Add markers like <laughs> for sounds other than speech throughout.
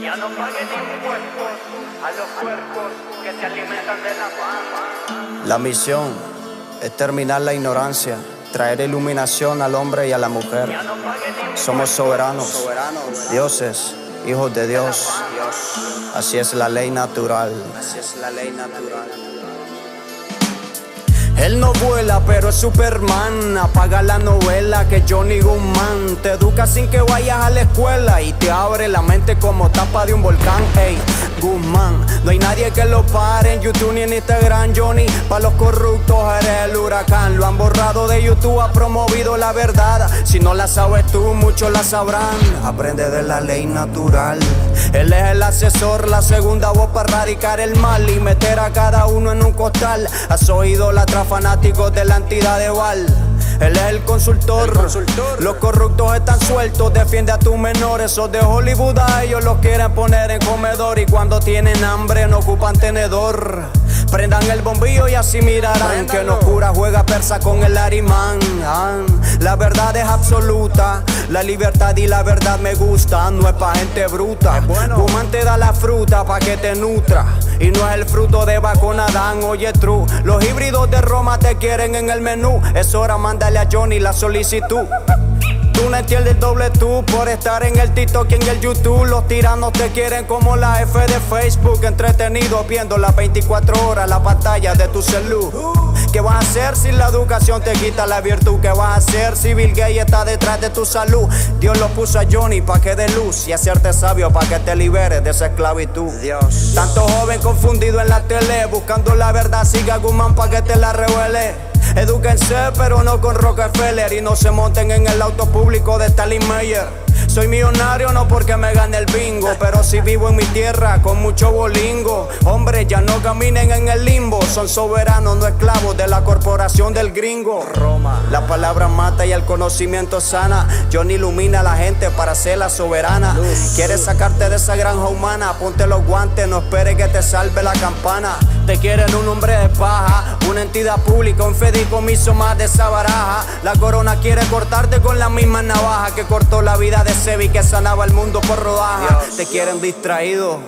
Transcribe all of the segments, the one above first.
Ya no a los cuerpos que se alimentan de la La misión es terminar la ignorancia, traer iluminación al hombre y a la mujer. Somos soberanos, dioses, hijos de Dios. Así es la ley natural. Él no vuela, pero es Superman. Apaga la novela que Johnny Guzmán te educa sin que vayas a la escuela y te abre la mente como tapa de un volcán. Hey, Guzmán, no hay nadie que lo pare en YouTube ni en Instagram, Johnny. Pa' los corruptos eres el huracán. Lo han borrado de YouTube, ha promovido la verdad. Si no la sabes tú, muchos la sabrán. Aprende de la ley natural. Él es el asesor, la segunda voz para erradicar el mal y meter a cada uno en un costal. Has oído la fanáticos de la entidad de Val. Él es el consultor. Los corruptos están sueltos, defiende a tus menores. Esos de Hollywood a ellos los quieren poner en comedor. Y cuando tienen hambre no ocupan tenedor. Prendan el bombillo y así mirarán que no cura juega persa con el arimán. la verdad es absoluta, la libertad y la verdad me gustan. No es pa' gente bruta. Bueno. te da la fruta pa' que te nutra. Y no es el fruto de Adán, oye true. Los híbridos de Roma te quieren en el menú. Es hora, mándale a Johnny la solicitud. Una tier el doble tú por estar en el TikTok y en el YouTube. Los tiranos te quieren como la F de Facebook. Entretenido viendo las 24 horas la pantalla de tu celular. ¿Qué vas a hacer si la educación te quita la virtud? ¿Qué vas a hacer si Bill Gates está detrás de tu salud? Dios lo puso a Johnny pa' que dé luz y hacerte sabio pa' que te liberes de esa esclavitud. Dios. Tanto joven confundido en la tele, buscando la verdad, siga a Guzmán pa' que te la revele. Edúquense, pero no con Rockefeller y no se monten en el auto público de Stalin Mayer. Soy millonario no porque me gane el bingo, pero si vivo en mi tierra con mucho bolingo. Hombre, ya no caminen en el limbo, son soberanos, no esclavos de la corporación del gringo. Roma, la palabra mata y el conocimiento sana. John ilumina a la gente para ser la soberana. Quieres sacarte de esa granja humana, ponte los guantes, no esperes que te salve la campana. Te quieren un hombre de paja, una entidad pública, un miso más de esa baraja. La corona quiere cortarte con la misma navaja que cortó la vida de se vi que sanaba el mundo por rodajas Te quieren distraído.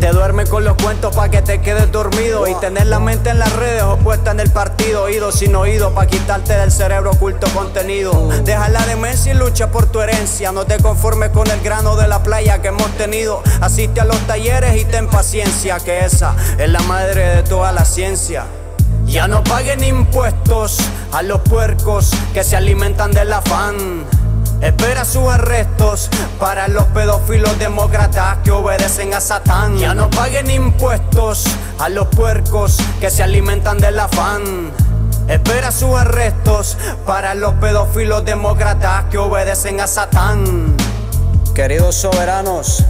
Te duerme con los cuentos pa' que te quedes dormido Y tener la mente en las redes o puesta en el partido Oído sin oído pa' quitarte del cerebro oculto contenido mm. Deja la demencia y lucha por tu herencia No te conformes con el grano de la playa que hemos tenido Asiste a los talleres y ten paciencia Que esa es la madre de toda la ciencia Ya no paguen impuestos a los puercos que se alimentan del afán Espera sus arrestos para los pedófilos demócratas que obedecen a Satán. Ya no paguen impuestos a los puercos que se alimentan del afán. Espera sus arrestos para los pedófilos demócratas que obedecen a Satán. Queridos soberanos,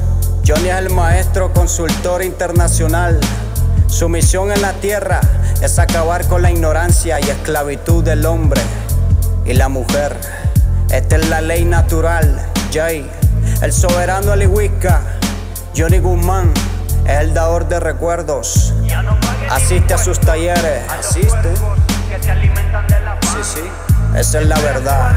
Johnny es el maestro consultor internacional. Su misión en la tierra es acabar con la ignorancia y esclavitud del hombre y la mujer. Esta es la ley natural, Jay. El soberano Alihuisca, Johnny Guzmán, es el dador de recuerdos. Asiste a sus talleres. Asiste. Sí, sí. Esa es la verdad.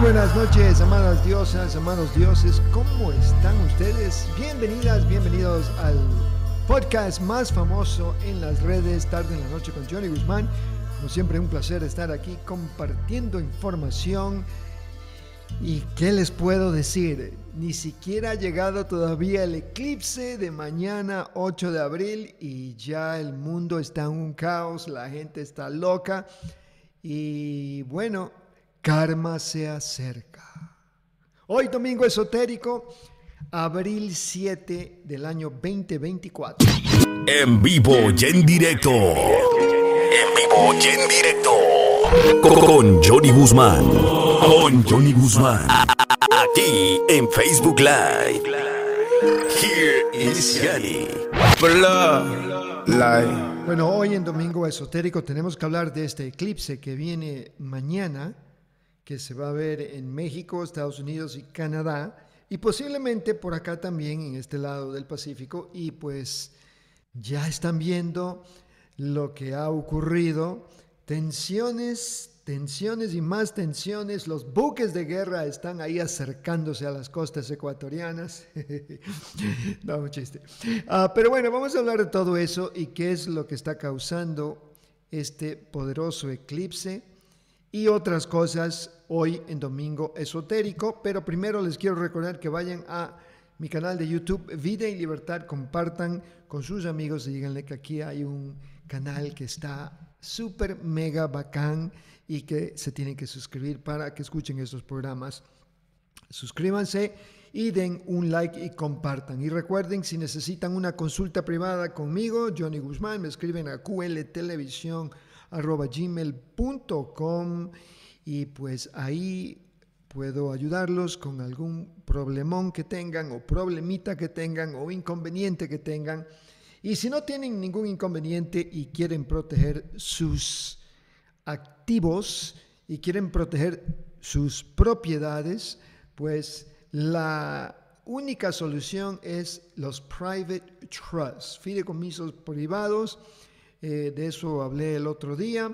buenas noches, amadas diosas, amados dioses. ¿Cómo están ustedes? Bienvenidas, bienvenidos al podcast más famoso en las redes, Tarde en la Noche con Johnny Guzmán. Como siempre, un placer estar aquí compartiendo información. ¿Y qué les puedo decir? Ni siquiera ha llegado todavía el eclipse de mañana 8 de abril y ya el mundo está en un caos, la gente está loca. Y bueno, Karma se acerca. Hoy domingo esotérico, abril 7 del año 2024. En vivo y en directo. En vivo y en directo. Con Johnny Guzmán. Con Johnny Guzmán. Aquí en Facebook Live. Here is Johnny. Live. Bueno, hoy en Domingo Esotérico tenemos que hablar de este eclipse que viene mañana que se va a ver en México, Estados Unidos y Canadá, y posiblemente por acá también, en este lado del Pacífico, y pues ya están viendo lo que ha ocurrido, tensiones, tensiones y más tensiones, los buques de guerra están ahí acercándose a las costas ecuatorianas. <laughs> no, un chiste. Ah, pero bueno, vamos a hablar de todo eso y qué es lo que está causando este poderoso eclipse y otras cosas hoy en Domingo Esotérico. Pero primero les quiero recordar que vayan a mi canal de YouTube Vida y Libertad, compartan con sus amigos y díganle que aquí hay un canal que está súper mega bacán y que se tienen que suscribir para que escuchen estos programas. Suscríbanse y den un like y compartan. Y recuerden, si necesitan una consulta privada conmigo, Johnny Guzmán, me escriben a QL Televisión arroba gmail.com y pues ahí puedo ayudarlos con algún problemón que tengan o problemita que tengan o inconveniente que tengan. Y si no tienen ningún inconveniente y quieren proteger sus activos y quieren proteger sus propiedades, pues la única solución es los private trusts, fideicomisos privados eh, de eso hablé el otro día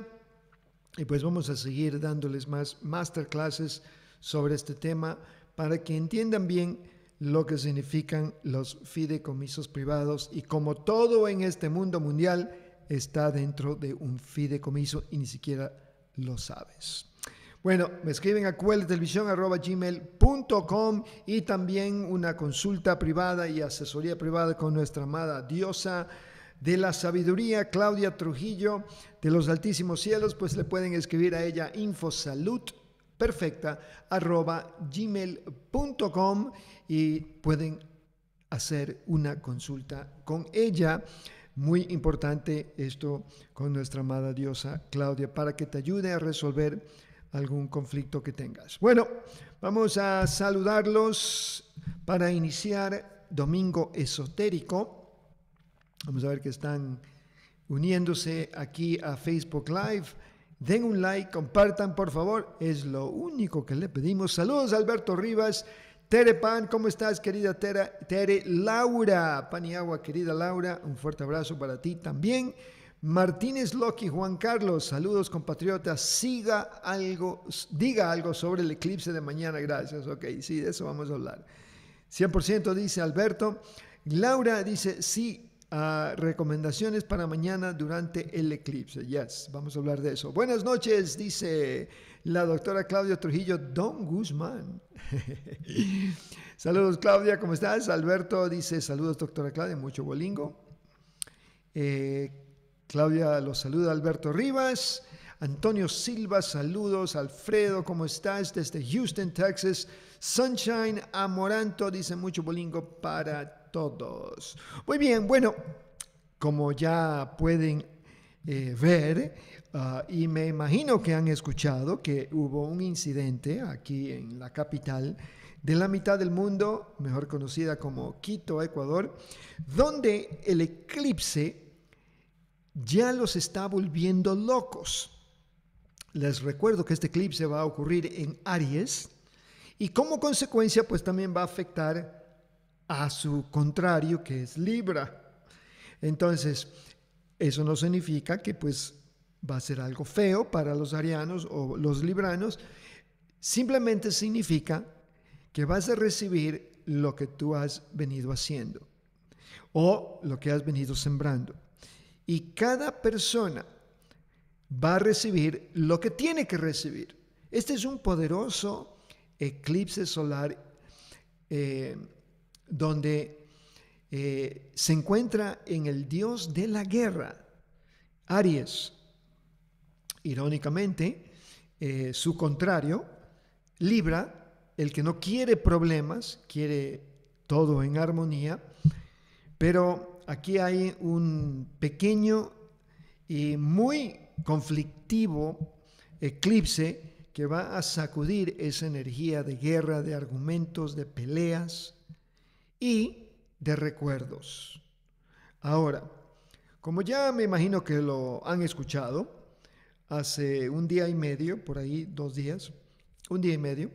y pues vamos a seguir dándoles más masterclasses sobre este tema para que entiendan bien lo que significan los fideicomisos privados y como todo en este mundo mundial está dentro de un fideicomiso y ni siquiera lo sabes. Bueno, me escriben a cueltelevisión.com y también una consulta privada y asesoría privada con nuestra amada diosa de la sabiduría, Claudia Trujillo, de los altísimos cielos, pues le pueden escribir a ella salud perfecta arroba gmail.com y pueden hacer una consulta con ella. Muy importante esto con nuestra amada diosa Claudia para que te ayude a resolver algún conflicto que tengas. Bueno, vamos a saludarlos para iniciar Domingo Esotérico. Vamos a ver que están uniéndose aquí a Facebook Live. Den un like, compartan por favor, es lo único que le pedimos. Saludos Alberto Rivas, Tere Pan, ¿cómo estás querida Tere? Tere Laura, agua, querida Laura, un fuerte abrazo para ti también. Martínez Loki, Juan Carlos, saludos compatriotas, siga algo, diga algo sobre el eclipse de mañana, gracias, ok, sí, de eso vamos a hablar. 100% dice Alberto. Laura dice, sí, recomendaciones para mañana durante el eclipse. Yes, vamos a hablar de eso. Buenas noches, dice la doctora Claudia Trujillo, Don Guzmán. <laughs> saludos, Claudia, ¿cómo estás? Alberto dice, saludos, doctora Claudia, mucho bolingo. Eh, Claudia los saluda, Alberto Rivas. Antonio Silva, saludos. Alfredo, ¿cómo estás? Desde Houston, Texas. Sunshine Amoranto dice mucho bolingo para todos. Muy bien, bueno, como ya pueden eh, ver, ah, y me imagino que han escuchado que hubo un incidente aquí en la capital de la mitad del mundo, mejor conocida como Quito, Ecuador, donde el eclipse ya los está volviendo locos. Les recuerdo que este eclipse va a ocurrir en Aries y como consecuencia pues también va a afectar a su contrario que es Libra. Entonces, eso no significa que pues va a ser algo feo para los arianos o los libranos, simplemente significa que vas a recibir lo que tú has venido haciendo o lo que has venido sembrando. Y cada persona va a recibir lo que tiene que recibir. Este es un poderoso eclipse solar eh, donde eh, se encuentra en el dios de la guerra, Aries. Irónicamente, eh, su contrario, Libra, el que no quiere problemas, quiere todo en armonía, pero aquí hay un pequeño y muy conflictivo eclipse que va a sacudir esa energía de guerra, de argumentos, de peleas, y de recuerdos. Ahora, como ya me imagino que lo han escuchado, hace un día y medio, por ahí dos días, un día y medio,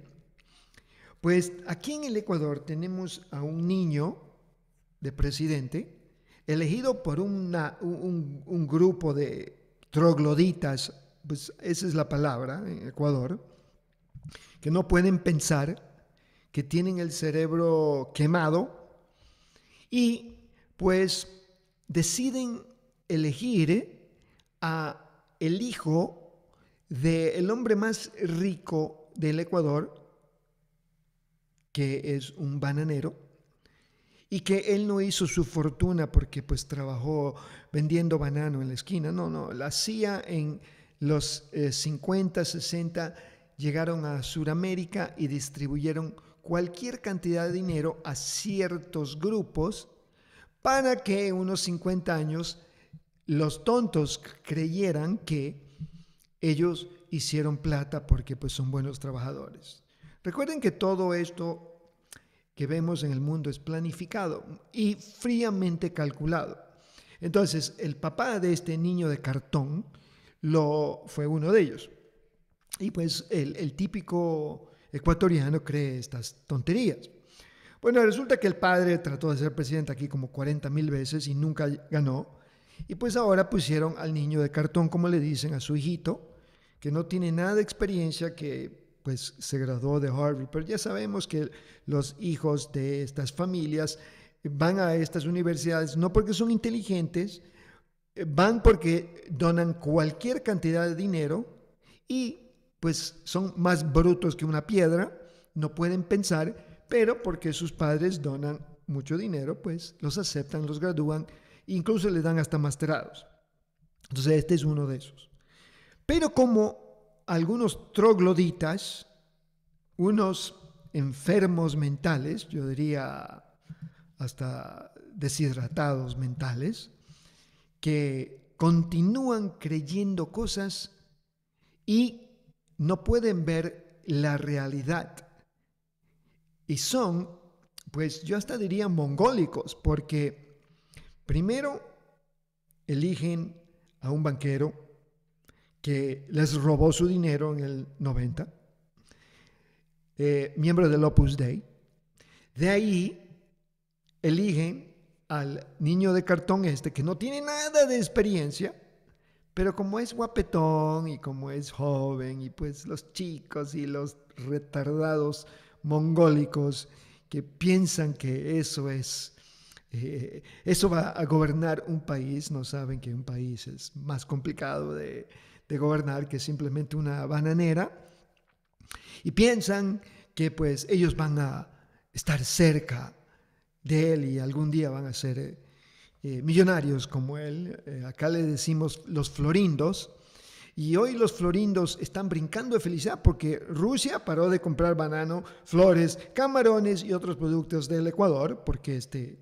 pues aquí en el Ecuador tenemos a un niño de presidente elegido por un, un, grupo de trogloditas, pues esa es la palabra en Ecuador, que no pueden pensar que tienen el cerebro quemado y pues deciden elegir eh, a el hijo del hombre más rico del Ecuador, que es un bananero, y que él no hizo su fortuna porque pues trabajó vendiendo banano en la esquina, no, no, la CIA en los 50, eh, 60 llegaron a Sudamérica y distribuyeron cualquier cantidad de dinero a ciertos grupos para que unos 50 años los tontos creyeran que ellos hicieron plata porque pues son buenos trabajadores. Recuerden que todo esto que vemos en el mundo es planificado y fríamente calculado. Entonces, el papá de este niño de cartón lo fue uno de ellos. Y pues el, el típico ecuatoriano cree estas tonterías. Bueno, resulta que el padre trató de ser presidente aquí como 40 mil veces y nunca ganó. Y pues ahora pusieron al niño de cartón, como le dicen, a su hijito, que no tiene nada de experiencia, que pues se graduó de Harvard, pero ya sabemos que los hijos de estas familias van a estas universidades no porque son inteligentes, eh, van porque donan cualquier cantidad de dinero y pues son más brutos que una piedra, no pueden pensar, pero porque sus padres donan mucho dinero, pues los aceptan, los gradúan, incluso les dan hasta masterados. Entonces este es uno de esos. Pero como algunos trogloditas, unos enfermos mentales, yo diría hasta deshidratados mentales, que continúan creyendo cosas y no pueden ver la realidad. Y son, pues yo hasta diría mongólicos, porque primero eligen a un banquero que les robó su dinero en el 90, eh, miembro del Opus Dei. De ahí eligen al niño de cartón este que no tiene nada de experiencia pero como es guapetón y como es joven y pues los chicos y los retardados mongólicos que piensan que eso es, eh, eso va a gobernar un país, no saben que un país es más complicado de, de gobernar que simplemente una bananera y piensan que pues ellos van a estar cerca de él y algún día van a ser eh, eh, millonarios como él, eh, acá le decimos los florindos, y hoy los florindos están brincando de felicidad porque Rusia paró de comprar banano, flores, camarones y otros productos del Ecuador, porque este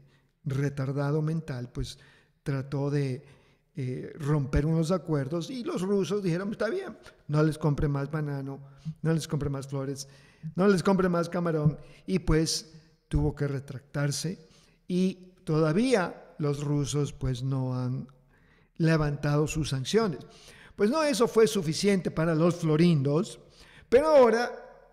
retardado mental pues trató de eh, romper unos acuerdos y los rusos dijeron, está bien, no les compre más banano, no les compre más flores, no les compre más camarón, y pues tuvo que retractarse y todavía los rusos pues no han levantado sus sanciones. Pues no, eso fue suficiente para los florindos, pero ahora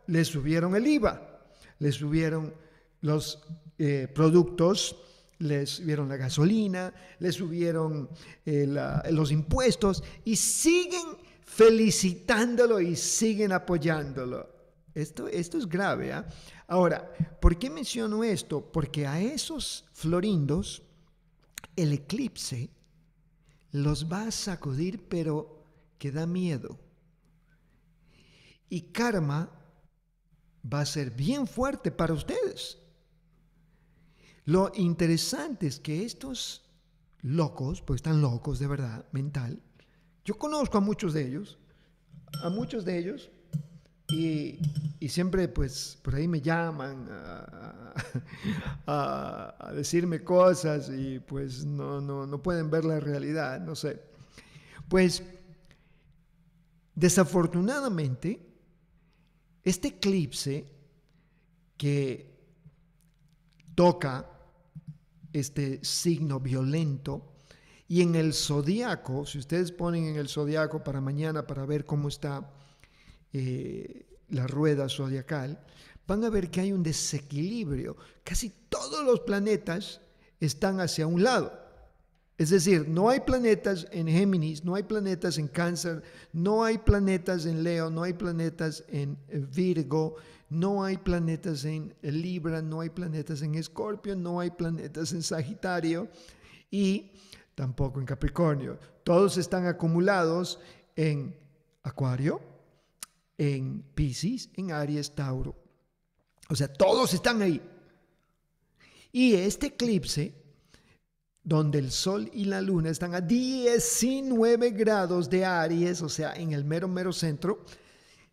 le subieron el IVA, le subieron los eh, productos, les subieron la gasolina, les subieron eh, los impuestos y siguen felicitándolo y siguen apoyándolo. Esto, esto es grave. ¿ah? Ahora, ¿por qué menciono esto? Porque a esos florindos el eclipse los va a sacudir, pero que da miedo. Y karma va a ser bien fuerte para ustedes. Lo interesante es que estos locos, pues están locos de verdad, mental, yo conozco a muchos de ellos, a muchos de ellos, y, siempre, pues, por ahí me llaman <laughs> a, decirme cosas y pues no, no, no pueden ver la realidad, no sé. Pues, desafortunadamente, este eclipse que toca este signo violento, y en el zodiaco, si ustedes ponen en el zodiaco para mañana para ver cómo está eh, la rueda zodiacal, van a ver que hay un desequilibrio. Casi todos los planetas están hacia un lado. Es decir, no hay planetas en Géminis, no hay planetas en Cáncer, no hay planetas en Leo, no hay planetas en eh, Virgo, no hay planetas en eh, Libra, no hay planetas en Escorpio, no hay planetas en Sagitario y tampoco en Capricornio. Todos están acumulados en Acuario, en Pisces, en Aries, Tauro. O sea, todos están ahí. Y este eclipse, donde el Sol y la Luna están a 19 grados de Aries, o sea, en el mero, mero centro,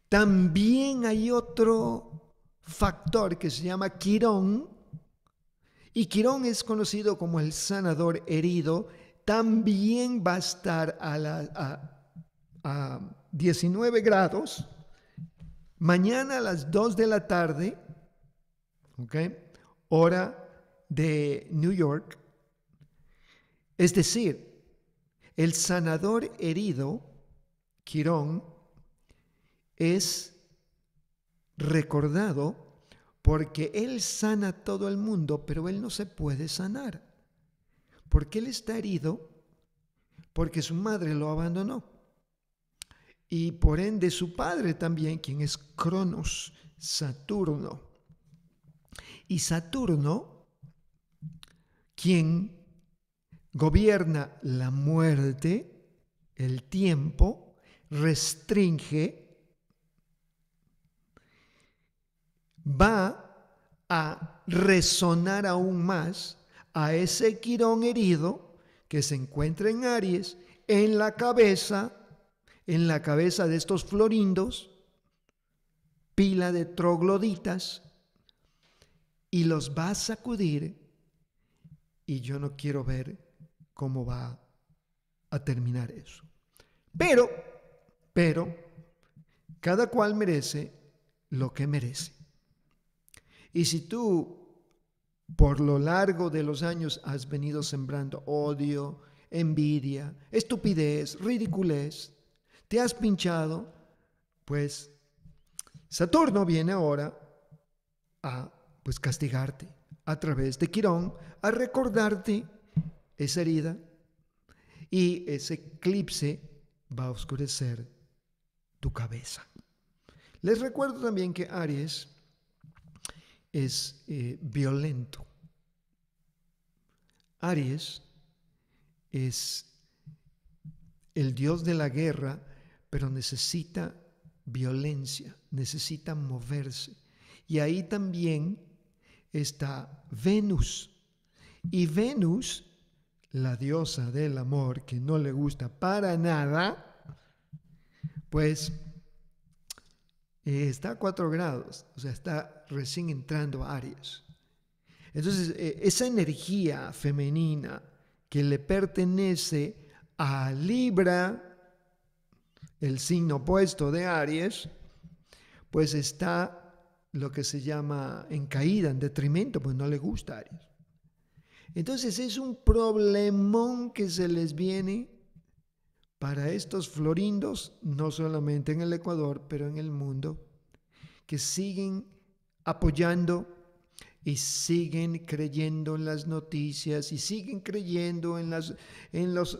también hay otro factor que se llama Quirón. Y Quirón es conocido como el sanador herido. También va a estar a, la, a, a 19 grados Mañana a las 2 de la tarde, Hora de New York. Es decir, el sanador herido, Quirón, es recordado porque él sana a todo el mundo, pero él no se puede sanar. Porque él está herido porque su madre lo abandonó y por ende su padre también, quien es Cronos, Saturno. Y Saturno, quien gobierna la muerte, el tiempo, restringe, va a resonar aún más a ese quirón herido que se encuentra en Aries, en la cabeza, en la cabeza de estos florindos, pila de trogloditas, y los va a sacudir y yo no quiero ver cómo va a terminar eso. Pero, pero, cada cual merece lo que merece. Y si tú por lo largo de los años has venido sembrando odio, envidia, estupidez, ridiculez, te has pinchado, pues Saturno viene ahora a pues castigarte a través de Quirón, a recordarte esa herida y ese eclipse va a oscurecer tu cabeza. Les recuerdo también que Aries es eh, violento. Aries es el dios de la guerra, pero necesita violencia, necesita moverse. Y ahí también está Venus. Y Venus, la diosa del amor que no le gusta para nada, pues eh, está a cuatro grados, o sea, está recién entrando a Aries. Entonces, eh, esa energía femenina que le pertenece a Libra, el signo opuesto de Aries, pues está lo que se llama en caída, en detrimento, pues no le gusta Aries. Entonces es un problemón que se les viene para estos florindos, no solamente en el Ecuador, pero en el mundo, que siguen apoyando y siguen creyendo en las noticias y siguen creyendo en, las, en, los,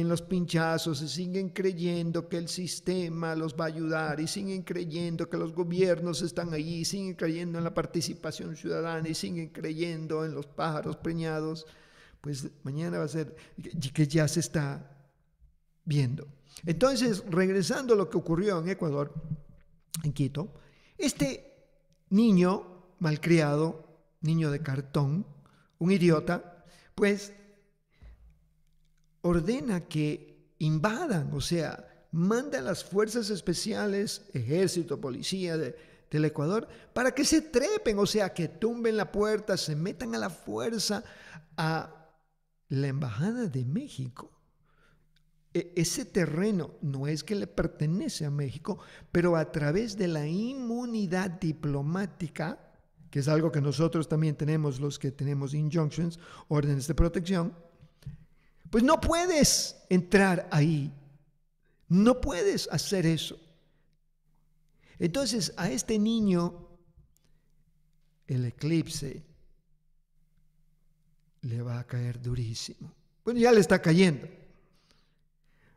en los pinchazos y siguen creyendo que el sistema los va a ayudar y siguen creyendo que los gobiernos están allí, y siguen creyendo en la participación ciudadana y siguen creyendo en los pájaros preñados, pues mañana va a ser que ya se está viendo. Entonces, regresando a lo que ocurrió en Ecuador, en Quito, este niño malcriado, niño de cartón, un idiota, pues ordena que invadan, o sea, manda las fuerzas especiales, ejército, policía de, del Ecuador, para que se trepen, o sea, que tumben la puerta, se metan a la fuerza a la Embajada de México. E, ese terreno no es que le pertenece a México, pero a través de la inmunidad diplomática, que es algo que nosotros también tenemos los que tenemos injunctions, órdenes de protección, pues no puedes entrar ahí. No puedes hacer eso. Entonces a este niño el eclipse le va a caer durísimo. Bueno, ya le está cayendo.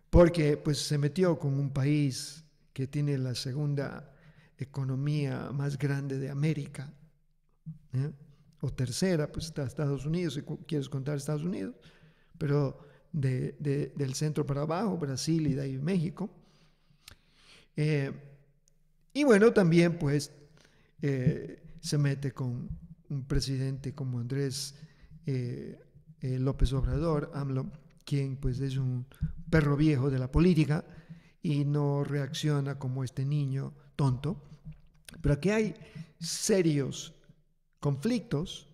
Porque pues se metió con un país que tiene la segunda economía más grande de América. ¿eh? O tercera, pues está Estados Unidos, si quieres contar Estados Unidos. Pero del centro para abajo, Brasil y de ahí México. Eh, y bueno, también pues eh, se mete con un presidente como Andrés eh, López Obrador, AMLO, quien pues es un perro viejo de la política y no reacciona como este niño tonto. Pero aquí hay serios conflictos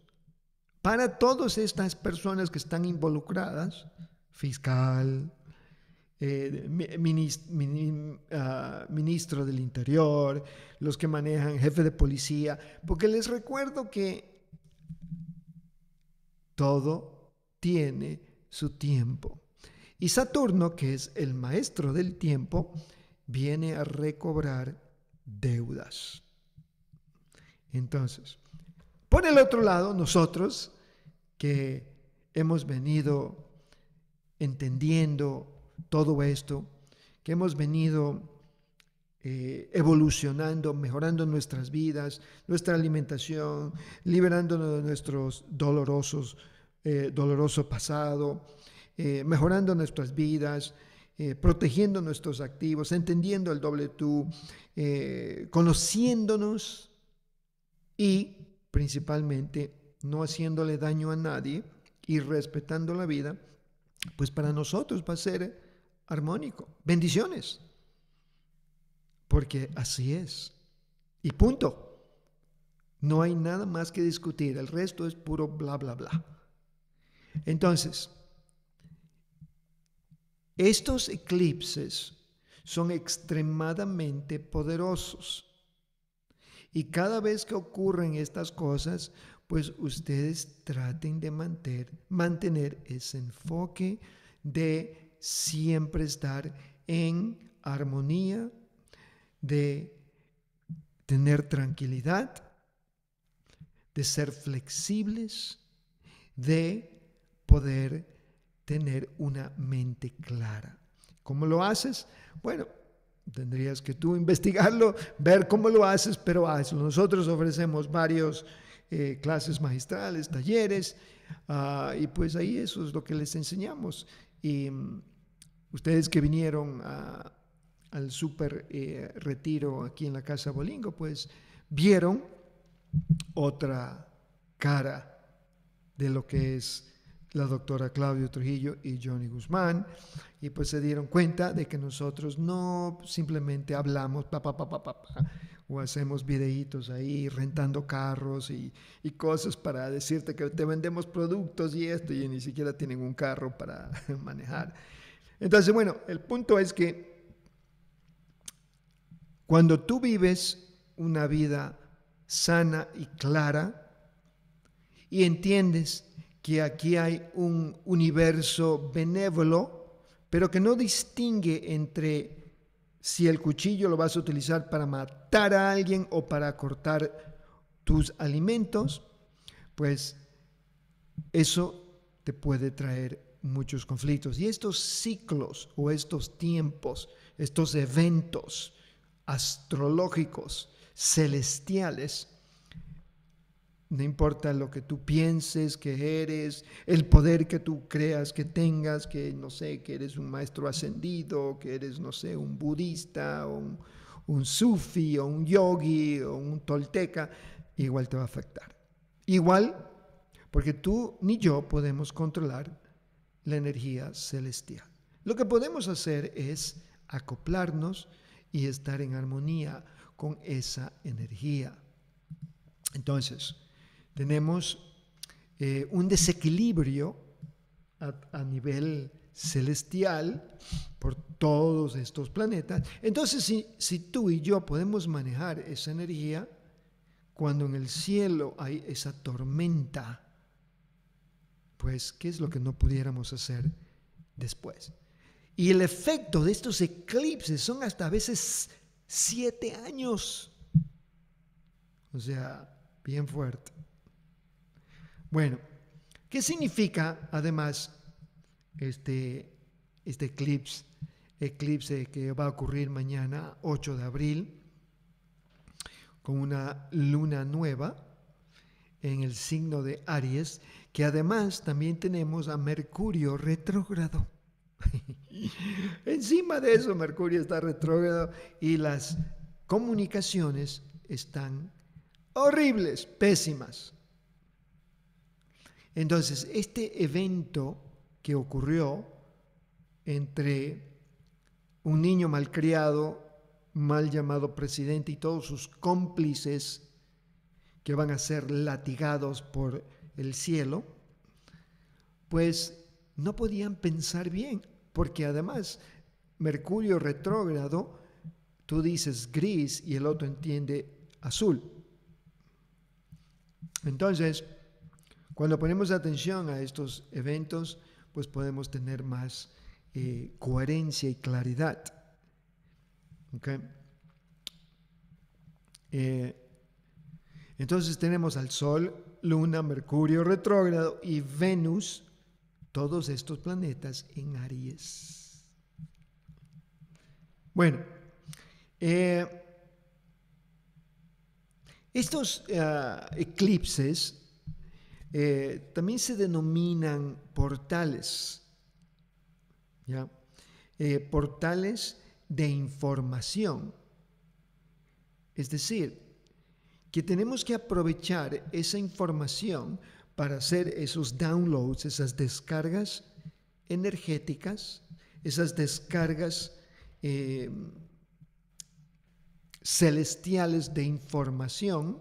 para todas estas personas que están involucradas fiscal, eh, ah, ministro del Interior, los que manejan jefe de policía, porque les recuerdo que todo tiene su tiempo. Y Saturno, que es el maestro del tiempo, viene a recobrar deudas. Entonces, por el otro lado, nosotros que hemos venido entendiendo todo esto, que hemos venido eh, evolucionando, mejorando nuestras vidas, nuestra alimentación, liberándonos de nuestros dolorosos, eh, doloroso pasado, eh, mejorando nuestras vidas, protegiendo nuestros activos, entendiendo el doble tú, conociéndonos y principalmente no haciéndole daño a nadie y respetando la vida, pues para nosotros va a ser armónico. Bendiciones. Porque así es. Y punto. No hay nada más que discutir. El resto es puro bla, bla, bla. Entonces, estos eclipses son extremadamente poderosos. Y cada vez que ocurren estas cosas, pues ustedes traten de mantener, mantener ese enfoque de siempre estar en armonía, de tener tranquilidad, de ser flexibles, de poder tener una mente clara. ¿Cómo lo haces? Bueno, tendrías que tú investigarlo, ver cómo lo haces, pero Nosotros ofrecemos varios eh, clases magistrales, talleres, ah, y pues ahí eso es lo que les enseñamos. Y mm, ustedes que vinieron al super eh, retiro aquí en la Casa Bolingo, pues vieron otra cara de lo que es la doctora Claudio Trujillo y Johnny Guzmán, y pues se dieron cuenta de que nosotros no simplemente hablamos, pa, pa, pa, hacemos videitos ahí rentando carros y, y, cosas para decirte que te vendemos productos y esto y ni siquiera tienen un carro para <laughs> manejar. Entonces, bueno, el punto es que cuando tú vives una vida sana y clara y entiendes que aquí hay un universo benévolo, pero que no distingue entre si el cuchillo lo vas a utilizar para matar a alguien o para cortar tus alimentos, pues eso te puede traer muchos conflictos. Y estos ciclos o estos tiempos, estos eventos astrológicos, celestiales, no importa lo que tú pienses que eres, el poder que tú creas que tengas, que no sé, que eres un maestro ascendido, que eres, no sé, un budista o un, sufi o un yogi o un tolteca, igual te va a afectar. Igual, porque tú ni yo podemos controlar la energía celestial. Lo que podemos hacer es acoplarnos y estar en armonía con esa energía. Entonces, tenemos eh, un desequilibrio a, nivel celestial por todos estos planetas. Entonces, si, si tú y yo podemos manejar esa energía, cuando en el cielo hay esa tormenta, pues, ¿qué es lo que no pudiéramos hacer después? Y el efecto de estos eclipses son hasta a veces siete años. O sea, bien fuerte. Bueno, ¿qué significa además este, este, eclipse, eclipse que va a ocurrir mañana, 8 de abril, con una luna nueva en el signo de Aries, que además también tenemos a Mercurio retrógrado. <laughs> Encima de eso, Mercurio está retrógrado y las comunicaciones están horribles, pésimas. Entonces, este evento que ocurrió entre un niño malcriado, mal llamado presidente y todos sus cómplices que van a ser latigados por el cielo, pues no podían pensar bien, porque además Mercurio retrógrado, tú dices gris y el otro entiende azul. Entonces, cuando ponemos atención a estos eventos, pues podemos tener más eh, coherencia y claridad. Eh, entonces tenemos al Sol, Luna, Mercurio retrógrado y Venus, todos estos planetas en Aries. Bueno, eh, estos eclipses eh, también se denominan portales, eh, portales de información. Es decir, que tenemos que aprovechar esa información para hacer esos downloads, esas descargas energéticas, esas descargas eh, celestiales de información,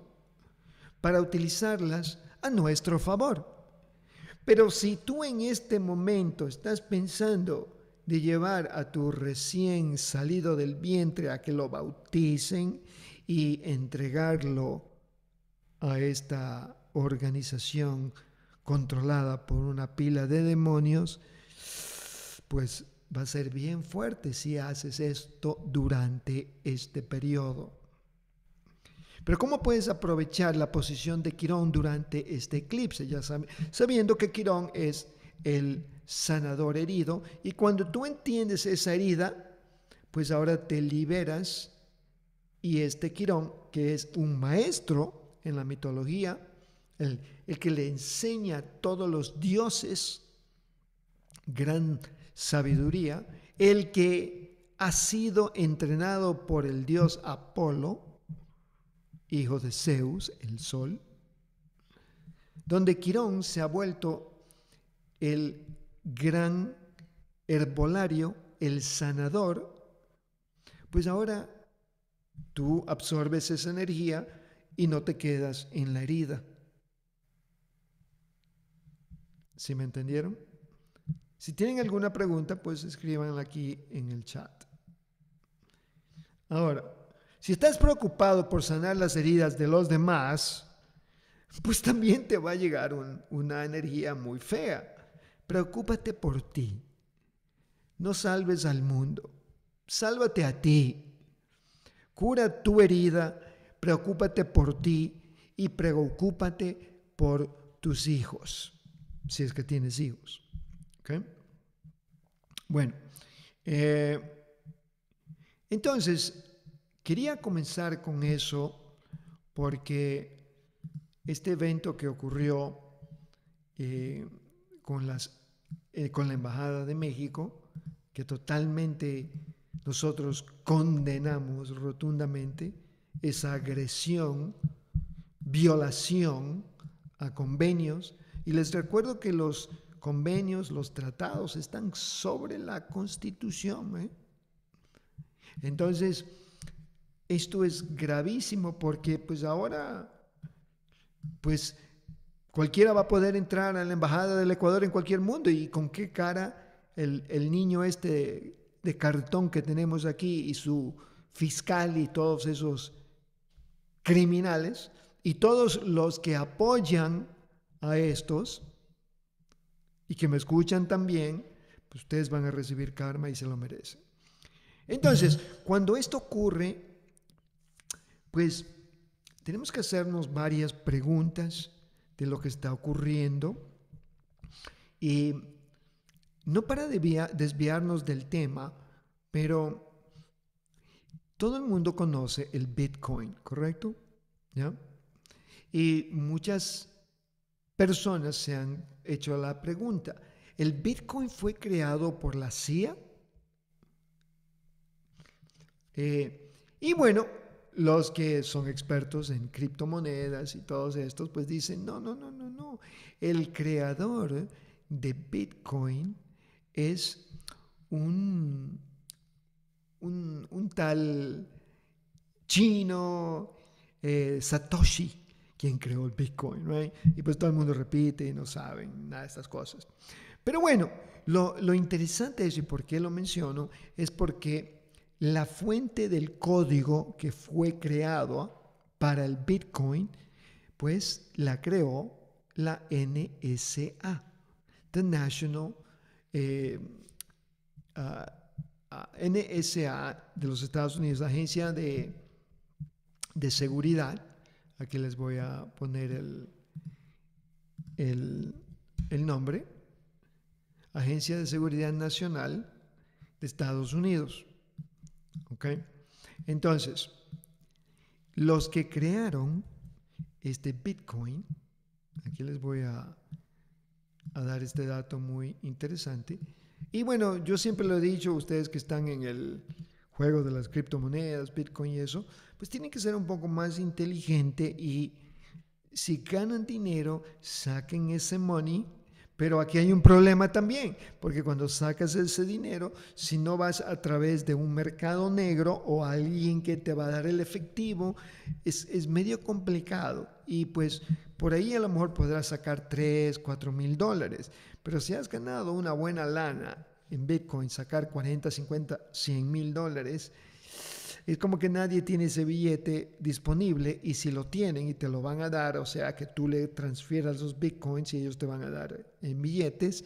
para utilizarlas a nuestro favor. Pero si tú en este momento estás pensando de llevar a tu recién salido del vientre a que lo bauticen y entregarlo a esta organización controlada por una pila de demonios, pues va a ser bien fuerte si haces esto durante este periodo. Pero ¿cómo puedes aprovechar la posición de Quirón durante este eclipse? Ya sabiendo que Quirón es el sanador herido y cuando tú entiendes esa herida, pues ahora te liberas y este Quirón, que es un maestro en la mitología, el que le enseña a todos los dioses gran sabiduría, el que ha sido entrenado por el dios Apolo, hijo de Zeus, el Sol, donde Quirón se ha vuelto el gran herbolario, el sanador, pues ahora tú absorbes esa energía y no te quedas en la herida. ¿Sí me entendieron? Si tienen alguna pregunta, pues escribanla aquí en el chat. Ahora, si estás preocupado por sanar las heridas de los demás, pues también te va a llegar una energía muy fea. Preocúpate por ti. No salves al mundo. Sálvate a ti. Cura tu herida. Preocúpate por ti y preocúpate por tus hijos, si es que tienes hijos. Bueno, eh, entonces Quería comenzar con eso porque este evento que ocurrió eh, eh, con, la Embajada de México, que totalmente nosotros condenamos rotundamente esa agresión, violación a convenios. Y les recuerdo que los convenios, los tratados están sobre la constitución. ¿eh? Entonces, esto es gravísimo porque pues ahora, pues cualquiera va a poder entrar a la Embajada del Ecuador en cualquier mundo y con qué cara el, niño este de, cartón que tenemos aquí y su fiscal y todos esos criminales y todos los que apoyan a estos y que me escuchan también, pues ustedes van a recibir karma y se lo merecen. Entonces, cuando esto ocurre, pues tenemos que hacernos varias preguntas de lo que está ocurriendo y no para desviarnos del tema, pero todo el mundo conoce el Bitcoin, ¿correcto? Y muchas personas se han hecho la pregunta, ¿el Bitcoin fue creado por la CIA? Eh, y bueno, los que son expertos en criptomonedas y todos estos, pues dicen, no, no, no, no, no. El creador de Bitcoin es un, un, tal chino eh, Satoshi quien creó el Bitcoin, Y pues todo el mundo repite y no saben nada de estas cosas. Pero bueno, lo, lo interesante es, y por qué lo menciono, es porque la fuente del código que fue creado para el Bitcoin, pues la creó la NSA, The National eh, ah, ah, NSA de los Estados Unidos, la agencia de, de seguridad. Aquí les voy a poner el nombre. Agencia de Seguridad Nacional de Estados Unidos. ¿Ok? Entonces, los que crearon este Bitcoin, aquí les voy a, a dar este dato muy interesante. Y bueno, yo siempre lo he dicho, ustedes que están en el juego de las criptomonedas, Bitcoin y eso, pues tienen que ser un poco más inteligente y si ganan dinero, saquen ese money pero aquí hay un problema también, porque cuando sacas ese dinero, si no vas a través de un mercado negro o alguien que te va a dar el efectivo, es, medio complicado. Y pues por ahí a lo mejor podrás sacar 3, 4 mil dólares. Pero si has ganado una buena lana en Bitcoin, sacar 40, 50, 100 mil dólares, es como que nadie tiene ese billete disponible y si lo tienen y te lo van a dar, o sea, que tú le transfieras los bitcoins y ellos te van a dar en eh, billetes,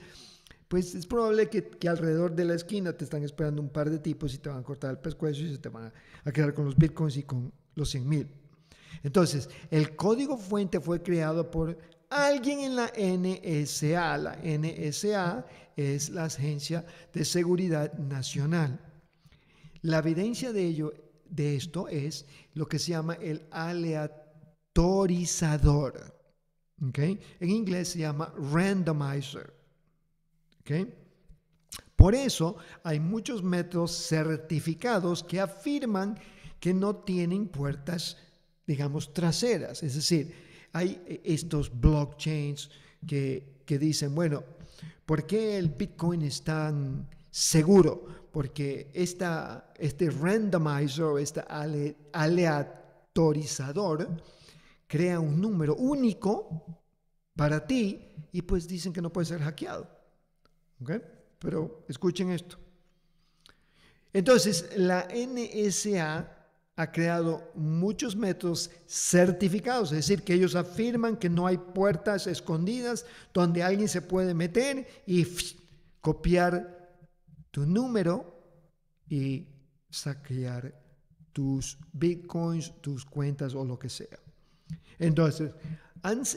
pues es probable que, alrededor de la esquina te están esperando un par de tipos y te van a cortar el pescuezo y se te van a, quedar con los bitcoins y con los 100 mil. Entonces, el código fuente fue creado por alguien en la NSA. La NSA es la Agencia de Seguridad Nacional. La evidencia de ello de esto es lo que se llama el aleatorizador. ¿okay? En inglés se llama randomizer. ¿okay? Por eso hay muchos métodos certificados que afirman que no tienen puertas, digamos, traseras. Es decir, hay estos blockchains que, que dicen, bueno, ¿por qué el Bitcoin es tan seguro, porque esta, este randomizer, este aleatorizador, crea un número único para ti y pues dicen que no puede ser hackeado. Pero escuchen esto. Entonces, la NSA ha creado muchos métodos certificados, es decir, que ellos afirman que no hay puertas escondidas donde alguien se puede meter y copiar tu número y saquear tus bitcoins, tus cuentas o lo que sea. Entonces,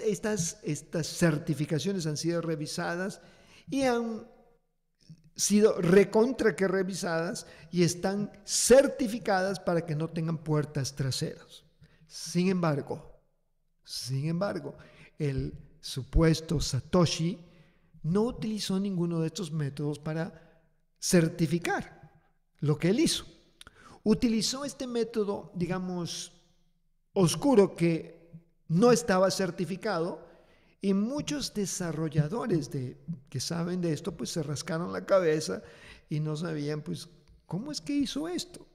estas, estas certificaciones han sido revisadas y han sido recontra que revisadas y están certificadas para que no tengan puertas traseras. Sin embargo, sin embargo, el supuesto Satoshi no utilizó ninguno de estos métodos para certificar lo que él hizo. Utilizó este método, digamos, oscuro que no estaba certificado y muchos desarrolladores de, que saben de esto pues se rascaron la cabeza y no sabían pues cómo es que hizo esto.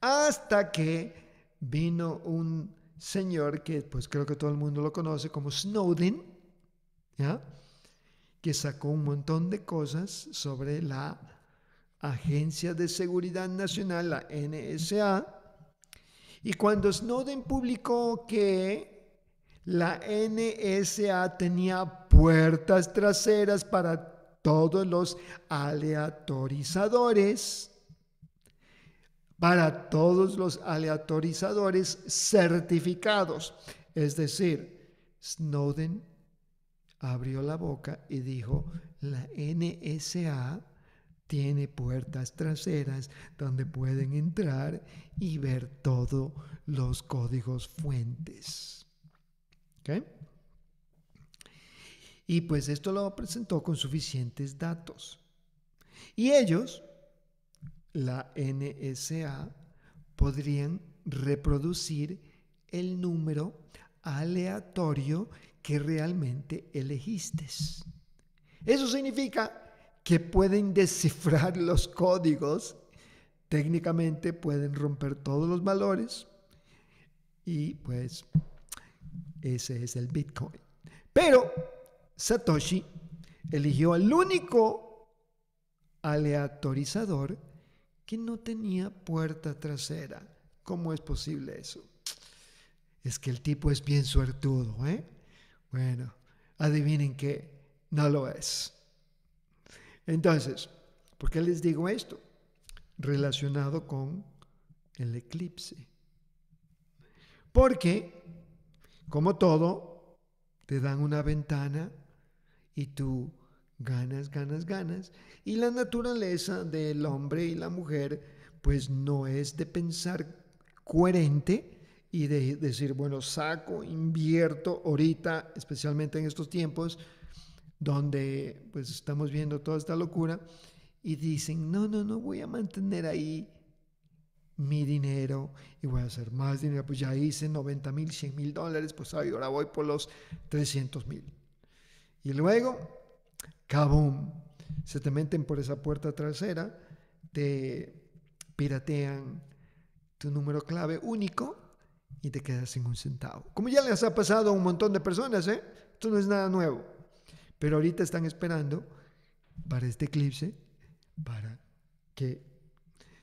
Hasta que vino un señor que pues creo que todo el mundo lo conoce como Snowden, que sacó un montón de cosas sobre la Agencia de Seguridad Nacional, la NSA, y cuando Snowden publicó que la NSA tenía puertas traseras para todos los aleatorizadores, para todos los aleatorizadores certificados. Es decir, Snowden abrió la boca y dijo, la NSA tiene puertas traseras donde pueden entrar y ver todos los códigos fuentes. Y pues esto lo presentó con suficientes datos. Y ellos, la NSA, podrían reproducir el número aleatorio que realmente elegiste. Eso significa que pueden descifrar <laughs> los códigos, técnicamente pueden romper todos los valores y pues ese es el Bitcoin. Pero Satoshi eligió al único aleatorizador que no tenía puerta trasera. ¿Cómo es posible eso? Es que el tipo es bien suertudo, ¿eh? Bueno, adivinen que no lo es. Entonces, ¿por qué les digo esto? Relacionado con el eclipse. Porque, como todo, te dan una ventana y tú ganas, ganas, ganas. Y la naturaleza del hombre y la mujer, pues no es de pensar coherente y de decir, bueno, saco, invierto ahorita, especialmente en estos tiempos, donde pues estamos viendo toda esta locura y dicen, no, no, no, voy a mantener ahí mi dinero y voy a hacer más dinero, pues ya hice 90 mil, 100 mil dólares, pues ahora voy por los 300 mil. Y luego, ¡cabum! Se te meten por esa puerta trasera, te piratean tu número clave único y te quedas sin un centavo. Como ya les ha pasado a un montón de personas, ¿eh? Esto no es nada nuevo. Pero ahorita están esperando para este eclipse, para que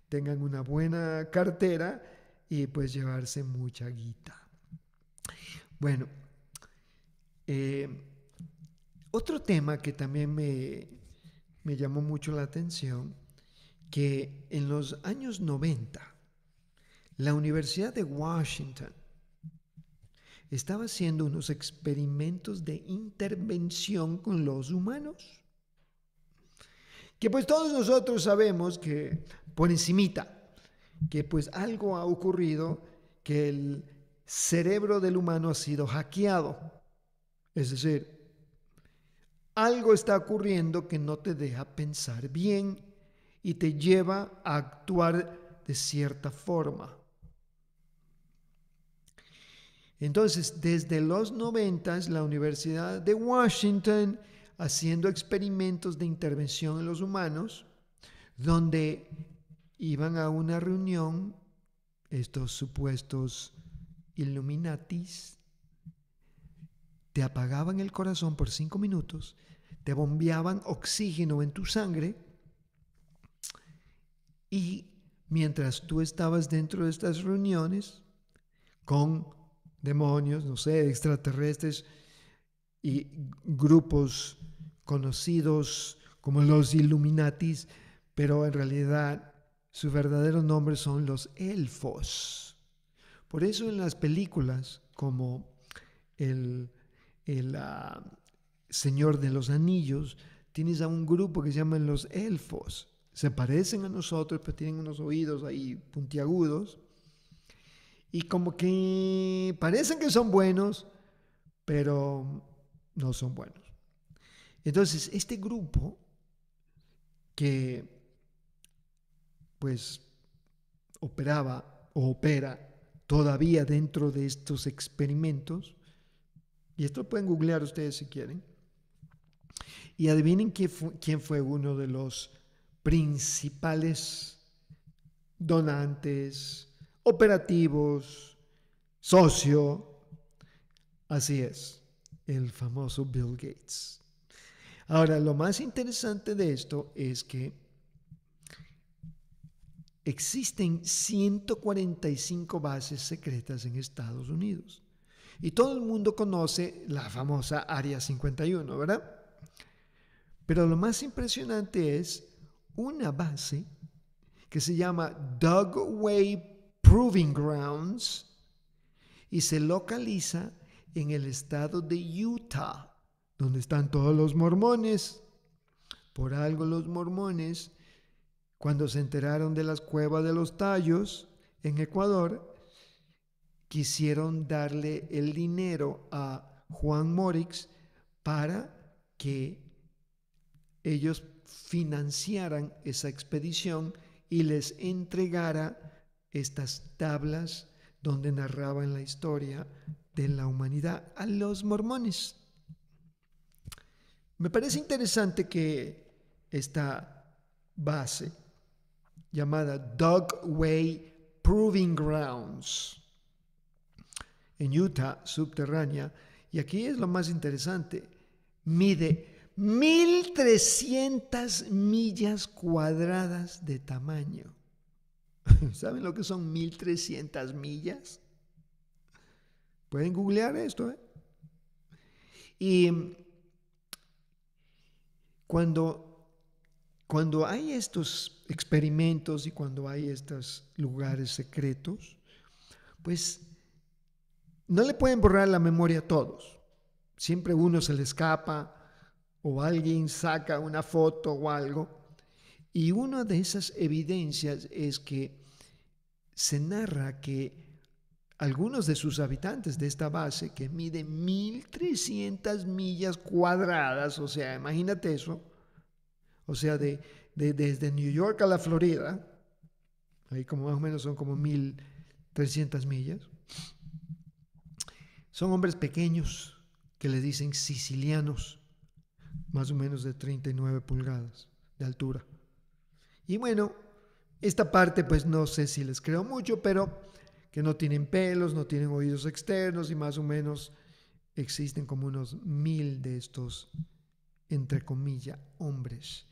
tengan una buena cartera y pues llevarse mucha guita. Bueno, eh, otro tema que también me, me llamó mucho la atención, que en los años 90, la Universidad de Washington estaba haciendo unos experimentos de intervención con los humanos. Que pues todos nosotros sabemos que por encimita, que pues algo ha ocurrido, que el cerebro del humano ha sido hackeado. Es decir, algo está ocurriendo que no te deja pensar bien y te lleva a actuar de cierta forma. Entonces, desde los 90, la Universidad de Washington haciendo experimentos de intervención en los humanos, donde iban a una reunión estos supuestos Illuminatis, te apagaban el corazón por cinco minutos, te bombeaban oxígeno en tu sangre y mientras tú estabas dentro de estas reuniones con demonios, no sé, extraterrestres y grupos conocidos como los Illuminatis, pero en realidad sus verdaderos nombres son los elfos. Por eso en las películas como el, ah, Señor de los Anillos, tienes a un grupo que se llaman los elfos. Se parecen a nosotros, pero tienen unos oídos ahí puntiagudos y como que parecen que son buenos, pero no son buenos. Entonces, este grupo que pues operaba o opera todavía dentro de estos experimentos, y esto lo pueden googlear ustedes si quieren, y adivinen quién fue, quién fue uno de los principales donantes, operativos, socio. Así es, el famoso Bill Gates. Ahora, lo más interesante de esto es que existen 145 bases secretas en Estados Unidos. Y todo el mundo conoce la famosa Área 51, ¿verdad? Pero lo más impresionante es una base que se llama Dugway Proving Grounds y se localiza en el estado de Utah, donde están todos los mormones. Por algo los mormones, cuando se enteraron de las cuevas de los tallos en Ecuador, quisieron darle el dinero a Juan Morix para que ellos financiaran esa expedición y les entregara estas tablas donde narraban la historia de la humanidad a los mormones. Me parece interesante que esta base llamada Dog Way Proving Grounds en Utah subterránea, y aquí es lo más interesante, mide 1.300 millas cuadradas de tamaño. <laughs> ¿Saben lo que son 1300 millas? Pueden googlear esto. ¿eh? Y cuando, cuando hay estos experimentos y cuando hay estos lugares secretos, pues no le pueden borrar la memoria a todos. Siempre uno se le escapa o alguien saca una foto o algo. Y una de esas evidencias es que se narra que algunos de sus habitantes de esta base, que mide 1.300 millas cuadradas, o sea, imagínate eso, o sea, de, desde New York a la Florida, ahí como más o menos son como 1.300 millas, son hombres pequeños que le dicen sicilianos, más o menos de 39 pulgadas de altura. Y bueno, esta parte pues no sé si les creo mucho, pero que no tienen pelos, no tienen oídos externos y más o menos existen como unos mil de estos, entre comillas, hombres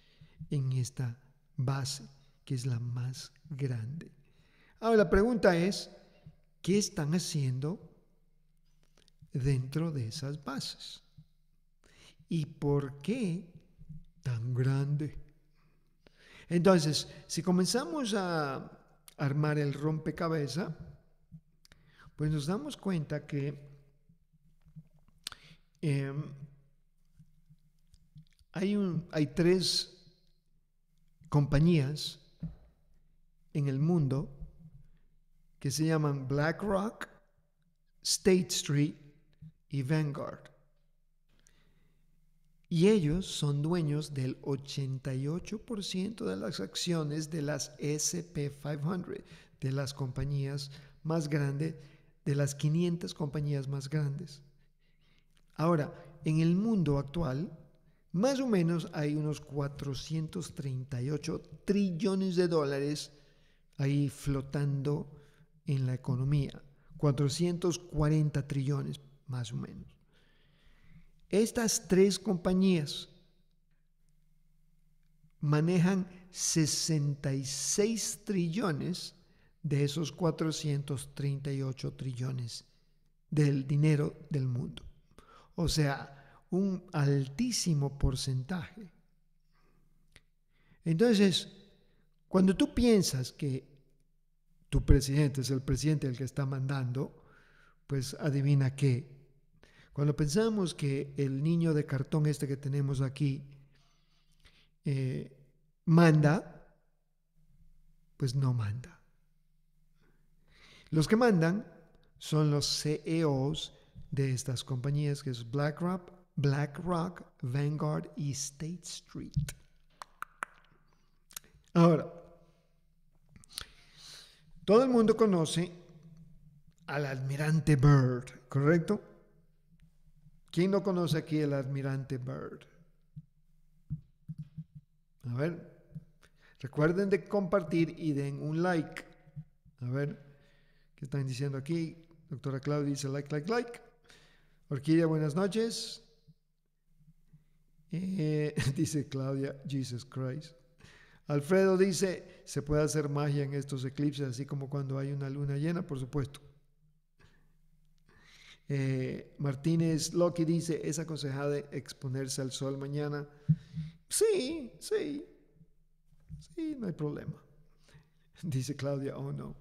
en esta base, que es la más grande. Ahora la pregunta es, ¿qué están haciendo dentro de esas bases? ¿Y por qué tan grande? Entonces, si comenzamos a armar el rompecabezas, pues nos damos cuenta que em, hay, hay tres compañías en el mundo que se llaman BlackRock, State Street y Vanguard y ellos son dueños del 88% de las acciones de las SP500, de las compañías más grandes, de las 500 compañías más grandes. Ahora, en el mundo actual, más o menos hay unos 438 trillones de dólares ahí flotando en la economía. 440 trillones, más o menos. Estas tres compañías manejan 66 trillones de esos 438 trillones del dinero del mundo. O sea, un altísimo porcentaje. Entonces, cuando tú piensas que tu presidente es el presidente el que está mandando, pues adivina qué, cuando pensamos que el niño de cartón este que tenemos aquí eh, manda, pues no manda. Los que mandan son los CEOs de estas compañías que es BlackRock, BlackRock, Vanguard y State Street. Ahora, todo el mundo conoce al almirante Bird, ¿correcto? ¿Quién no conoce aquí el almirante Bird? A ver, recuerden de compartir y den un like. A ver, ¿qué están diciendo aquí? Doctora Claudia dice like, like, like. Orquídea, buenas noches. Eh, <laughs> dice Claudia, Jesus Christ. Alfredo dice, se puede hacer magia en estos eclipses, así como cuando hay una luna llena, por supuesto. Eh, Martínez Loki dice, ¿es aconsejable exponerse al sol mañana? Sí, sí, sí, no hay problema. <laughs> Dice Claudia, oh no.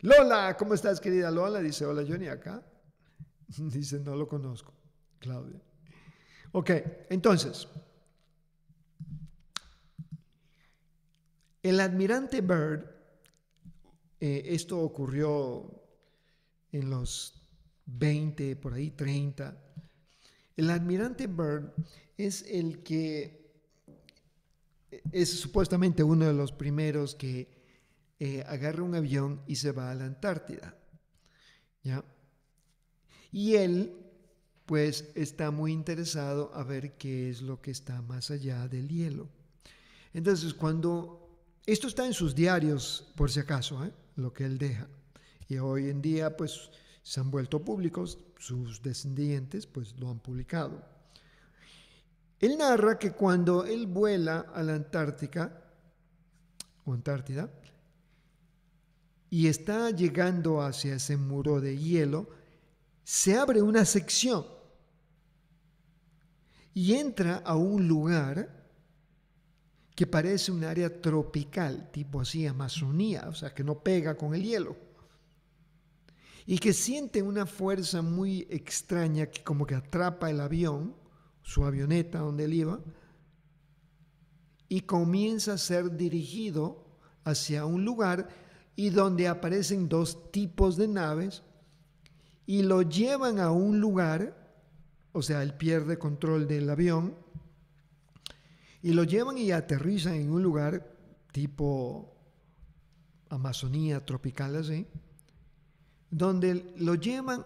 Lola, ¿cómo estás querida Lola? Dice, hola Johnny, acá. <laughs> Dice, no lo conozco, Claudia. Ok, entonces, el admirante Bird, eh, esto ocurrió en los 20, por ahí 30. El almirante Byrd es el que es supuestamente uno de los primeros que eh, agarra un avión y se va a la Antártida. ¿ya? Y él, pues, está muy interesado a ver qué es lo que está más allá del hielo. Entonces, cuando... Esto está en sus diarios, por si acaso, ¿eh? lo que él deja. Y hoy en día, pues, se han vuelto públicos, sus descendientes pues lo han publicado. Él narra que cuando él vuela a la Antártica, o Antártida, y está llegando hacia ese muro de hielo, se abre una sección y entra a un lugar que parece un área tropical, tipo así Amazonía, o sea, que no pega con el hielo y que siente una fuerza muy extraña que como que atrapa el avión, su avioneta donde él iba, y comienza a ser dirigido hacia un lugar y donde aparecen dos tipos de naves y lo llevan a un lugar, o sea, él pierde control del avión, y lo llevan y aterrizan en un lugar tipo Amazonía tropical así, donde lo llevan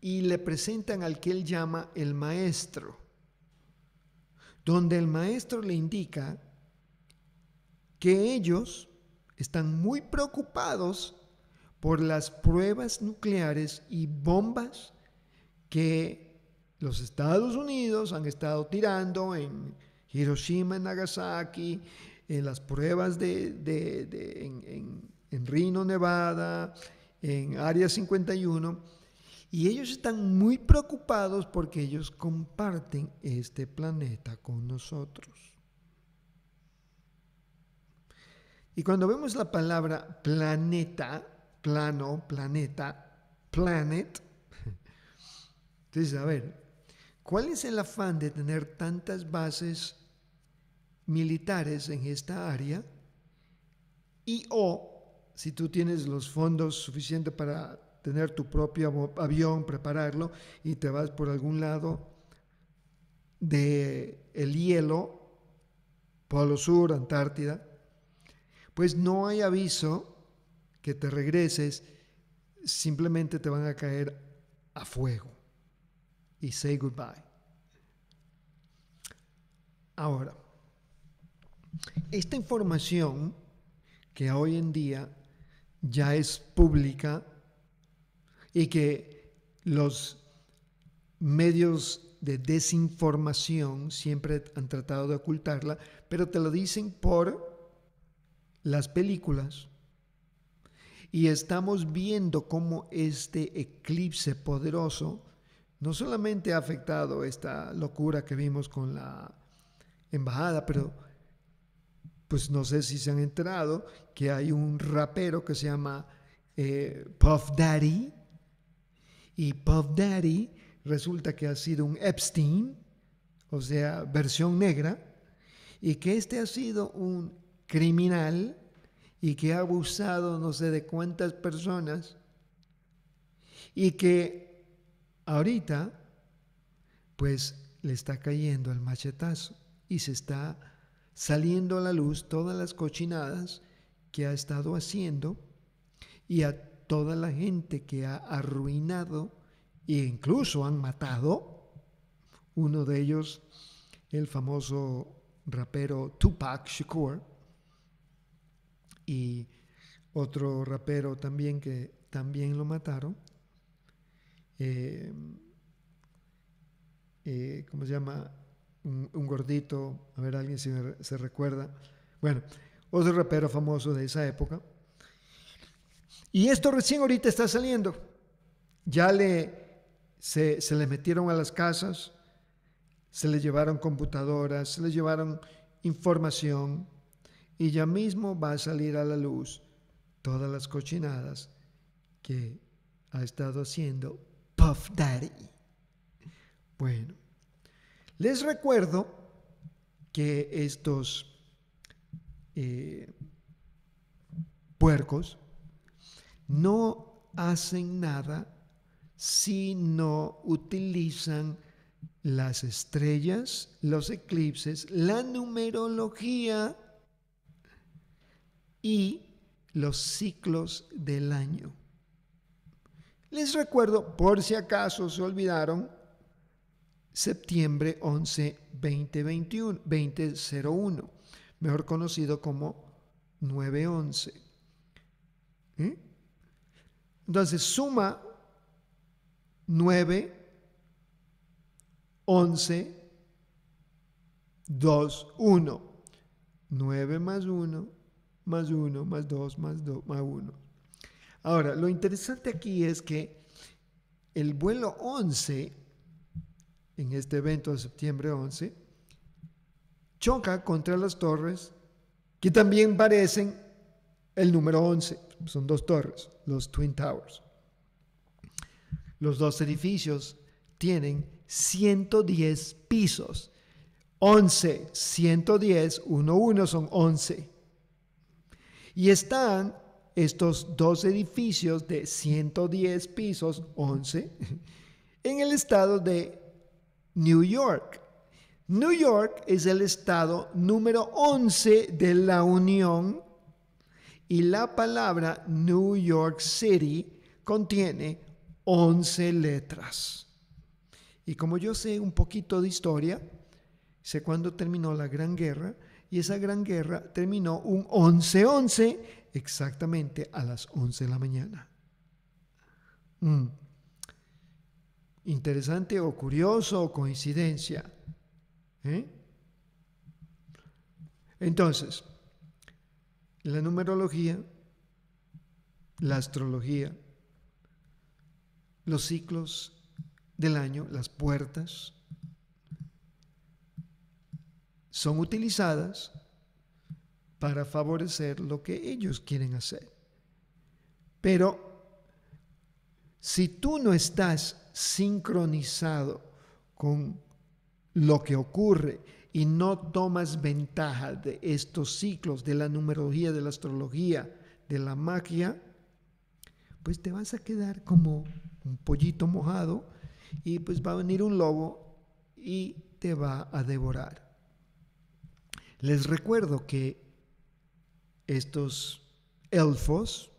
y le presentan al que él llama el maestro, donde el maestro le indica que ellos están muy preocupados por las pruebas nucleares y bombas que los Estados Unidos han estado tirando en Hiroshima, en Nagasaki, en las pruebas de, en Reno, Nevada, en Área 51, y ellos están muy preocupados porque ellos comparten este planeta con nosotros. Y cuando vemos la palabra planeta, plano, planeta, planet, entonces, <laughs> a ver, ¿cuál es el afán de tener tantas bases militares en esta área? Y o si tú tienes los fondos suficientes para tener tu propio avión, prepararlo y te vas por algún lado de el hielo, Polo Sur, Antártida, pues no hay aviso que te regreses, simplemente te van a caer a fuego y say goodbye. Ahora, esta información que hoy en día ya es pública y que los medios de desinformación siempre han tratado de ocultarla, pero te lo dicen por las películas. Y estamos viendo cómo este eclipse poderoso no solamente ha afectado esta locura que vimos con la embajada, pero pues no sé si se han enterado que hay un rapero que se llama eh, Puff Daddy y Puff Daddy resulta que ha sido un Epstein, o sea, versión negra, y que este ha sido un criminal y que ha abusado no sé de cuántas personas y que ahorita pues le está cayendo el machetazo y se está saliendo a la luz todas las cochinadas que ha estado haciendo y a toda la gente que ha arruinado e incluso han matado. Uno de ellos, el famoso rapero Tupac Shakur, y otro rapero también que también lo mataron. Eh, eh, ¿Cómo se llama? un, gordito, a ver, alguien si se recuerda. Bueno, otro rapero famoso de esa época. Y esto recién ahorita está saliendo. Ya le, se, se le metieron a las casas, se le llevaron computadoras, se le llevaron información y ya mismo va a salir a la luz todas las cochinadas que ha estado haciendo Puff Daddy. Bueno, les recuerdo que estos eh, puercos no hacen nada si no utilizan las estrellas, los eclipses, la numerología y los ciclos del año. Les recuerdo, por si acaso se olvidaron, septiembre 11, 2021, 2001, mejor conocido como 911. ¿Eh? Entonces suma 9, 11, 2, 1. 9 más 1, más 1, más 2, más 2, más 1. Ahora, lo interesante aquí es que el vuelo 11 en este evento de septiembre 11, choca contra las torres que también parecen el número 11. Son dos torres, los Twin Towers. Los dos edificios tienen 110 pisos. 11, 110, 1, 1 son 11. Y están estos dos edificios de 110 pisos, 11, en el estado de New York. New York es el estado número 11 de la Unión y la palabra New York City contiene 11 letras. Y como yo sé un poquito de historia, sé cuándo terminó la Gran Guerra y esa Gran Guerra terminó un 11-11 exactamente a las 11 de la mañana. Mm interesante o curioso o coincidencia. ¿eh? Entonces, la numerología, la astrología, los ciclos del año, las puertas, son utilizadas para favorecer lo que ellos quieren hacer. Pero si tú no estás sincronizado con lo que ocurre y no tomas ventaja de estos ciclos, de la numerología, de la astrología, de la magia, pues te vas a quedar como un pollito mojado y pues va a venir un lobo y te va a devorar. Les recuerdo que estos elfos,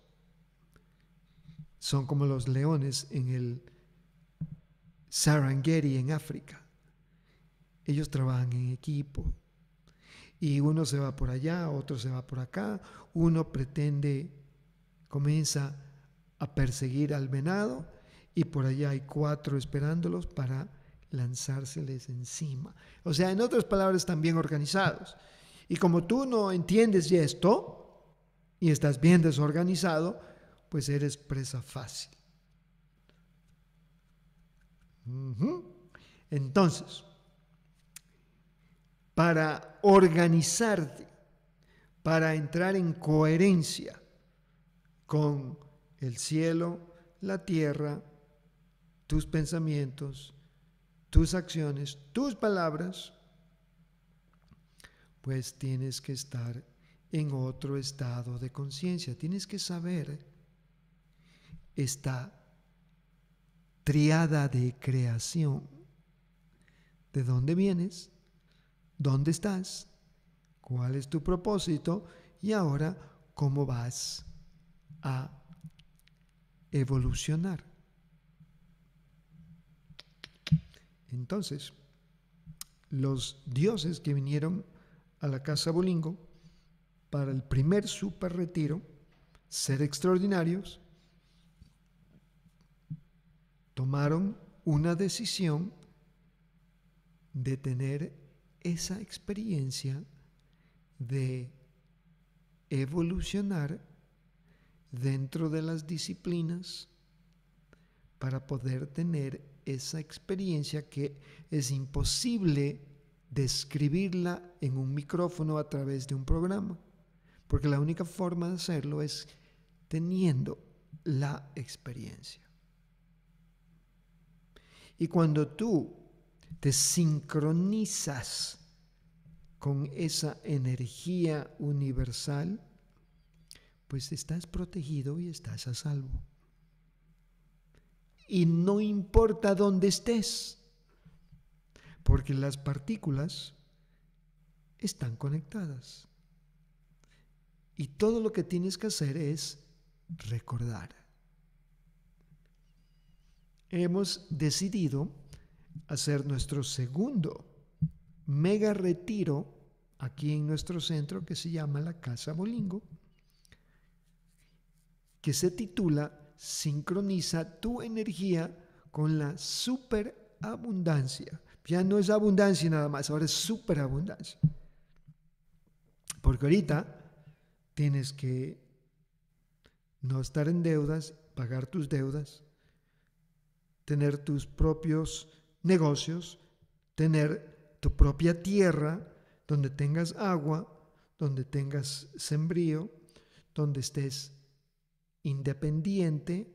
son como los leones en el Serengeti en África. Ellos trabajan en equipo. Y uno se va por allá, otro se va por acá, uno pretende, comienza a perseguir al venado y por allá hay cuatro esperándolos para lanzárseles encima. O sea, en otras palabras, bien organizados. Y como tú no entiendes ya esto y estás bien desorganizado, pues eres presa fácil. Entonces, para organizarte, para entrar en coherencia con el cielo, la tierra, tus pensamientos, tus acciones, tus palabras, pues tienes que estar en otro estado de conciencia, tienes que saber esta triada de creación. ¿De dónde vienes? ¿Dónde estás? ¿Cuál es tu propósito? Y ahora, ¿cómo vas a evolucionar? Entonces, los dioses que vinieron a la casa Bolingo para el primer super retiro, ser extraordinarios, tomaron una decisión de tener esa experiencia de evolucionar dentro de las disciplinas para poder tener esa experiencia que es imposible describirla en un micrófono a través de un programa, porque la única forma de hacerlo es teniendo la experiencia. Y cuando tú te sincronizas con esa energía universal, pues estás protegido y estás a salvo. Y no importa dónde estés, porque las partículas están conectadas. Y todo lo que tienes que hacer es recordar hemos decidido hacer nuestro segundo mega retiro aquí en nuestro centro que se llama la Casa Bolingo, que se titula Sincroniza tu energía con la superabundancia. Ya no es abundancia nada más, ahora es superabundancia. Porque ahorita tienes que no estar en deudas, pagar tus deudas, tener tus propios negocios, tener tu propia tierra donde tengas agua, donde tengas sembrío, donde estés independiente,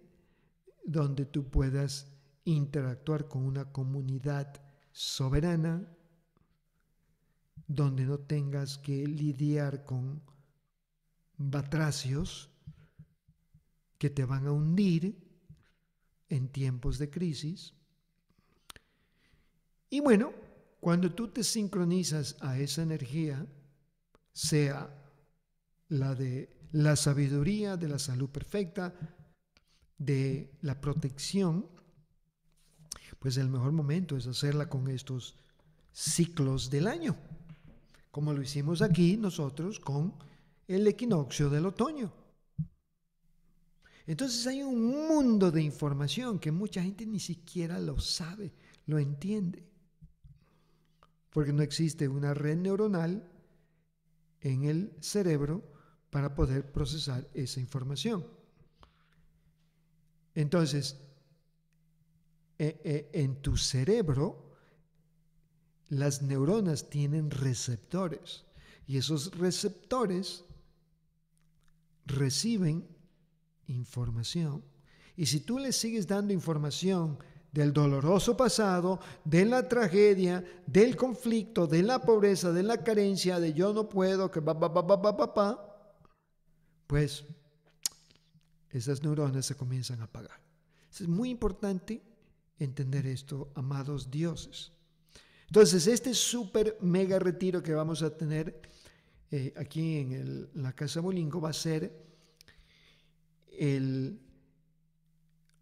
donde tú puedas interactuar con una comunidad soberana, donde no tengas que lidiar con batracios que te van a hundir en tiempos de crisis. Y bueno, cuando tú te sincronizas a esa energía, sea la de la sabiduría, de la salud perfecta, de la protección, pues el mejor momento es hacerla con estos ciclos del año, como lo hicimos aquí nosotros con el equinoccio del otoño. Entonces hay un mundo de información que mucha gente ni siquiera lo sabe, lo entiende, porque no existe una red neuronal en el cerebro para poder procesar esa información. Entonces, eh, eh, en tu cerebro, las neuronas tienen receptores y esos receptores reciben información. Y si tú le sigues dando información del doloroso pasado, de la tragedia, del conflicto, de la pobreza, de la carencia, de yo no puedo, que va, va, va, va, pues esas neuronas se comienzan a apagar. Es muy importante entender esto, amados dioses. Entonces, este súper mega retiro que vamos a tener eh, aquí en la Casa Bolingo va a ser el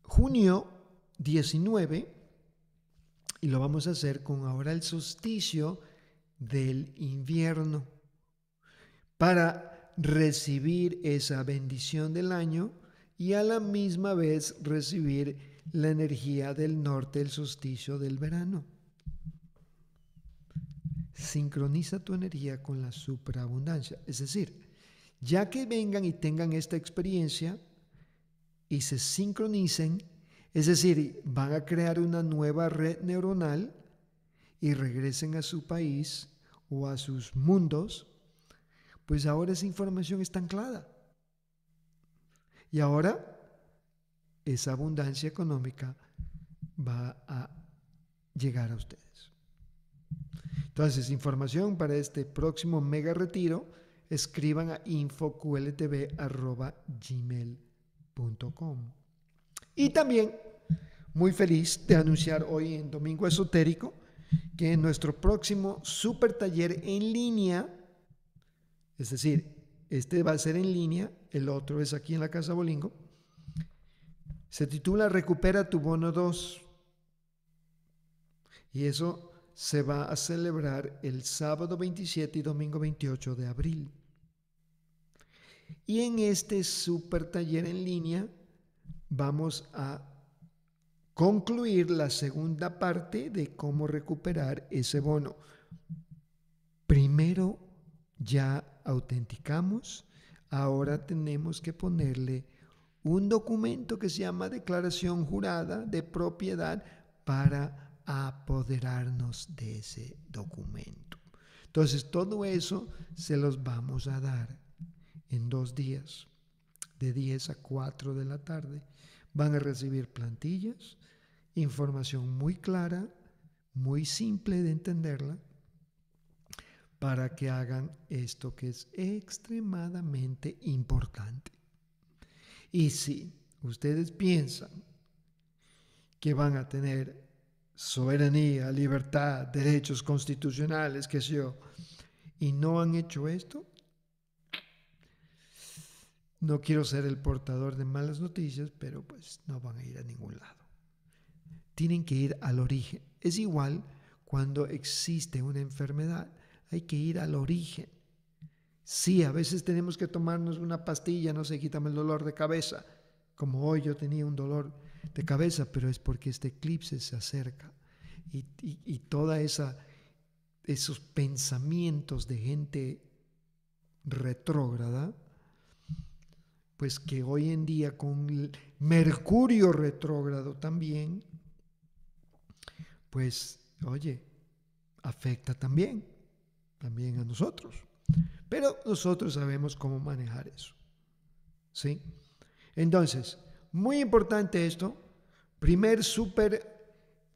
junio 19 y lo vamos a hacer con ahora el solsticio del invierno para recibir esa bendición del año y a la misma vez recibir la energía del norte, el solsticio del verano. Sincroniza tu energía con la superabundancia, es decir, ya que vengan y tengan esta experiencia, y se sincronicen, es decir, van a crear una nueva red neuronal y regresen a su país o a sus mundos, pues ahora esa información está anclada. Y ahora esa abundancia económica va a llegar a ustedes. Entonces, información para este próximo mega retiro, escriban a infoqltb.gmail.com y también muy feliz de anunciar hoy en Domingo Esotérico que en nuestro próximo super taller en línea, es decir, este va a ser en línea, el otro es aquí en la Casa Bolingo, se titula Recupera tu bono 2. Y eso se va a celebrar el sábado 27 y domingo 28 de abril. Y en este super taller en línea vamos a concluir la segunda parte de cómo recuperar ese bono. Primero ya autenticamos, ahora tenemos que ponerle un documento que se llama declaración jurada de propiedad para apoderarnos de ese documento. Entonces todo eso se los vamos a dar en dos días, de 10 a 4 de la tarde, van a recibir plantillas, información muy clara, muy simple de entenderla, para que hagan esto que es extremadamente importante. Y si ustedes piensan que van a tener soberanía, libertad, derechos constitucionales, qué sé yo, y no han hecho esto, no quiero ser el portador de malas noticias, pero pues no van a ir a ningún lado. Tienen que ir al origen. Es igual cuando existe una enfermedad, hay que ir al origen. Sí, a veces tenemos que tomarnos una pastilla, no sé, quítame el dolor de cabeza. Como hoy yo tenía un dolor de cabeza, pero es porque este eclipse se acerca y, y, y toda esa esos pensamientos de gente retrógrada pues que hoy en día con Mercurio retrógrado también, pues, oye, afecta también, también a nosotros. Pero nosotros sabemos cómo manejar eso. ¿Sí? Entonces, muy importante esto. Primer super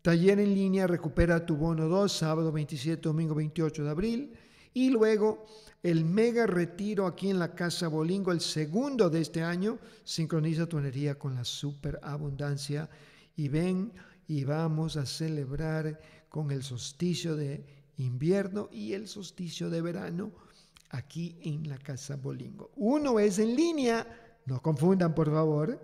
taller en línea, recupera tu bono 2, sábado 27, domingo 28 de abril. Y luego el mega retiro aquí en la Casa Bolingo, el segundo de este año, sincroniza tu energía con la superabundancia y ven y vamos a celebrar con el solsticio de invierno y el solsticio de verano aquí en la Casa Bolingo. Uno es en línea, no confundan por favor.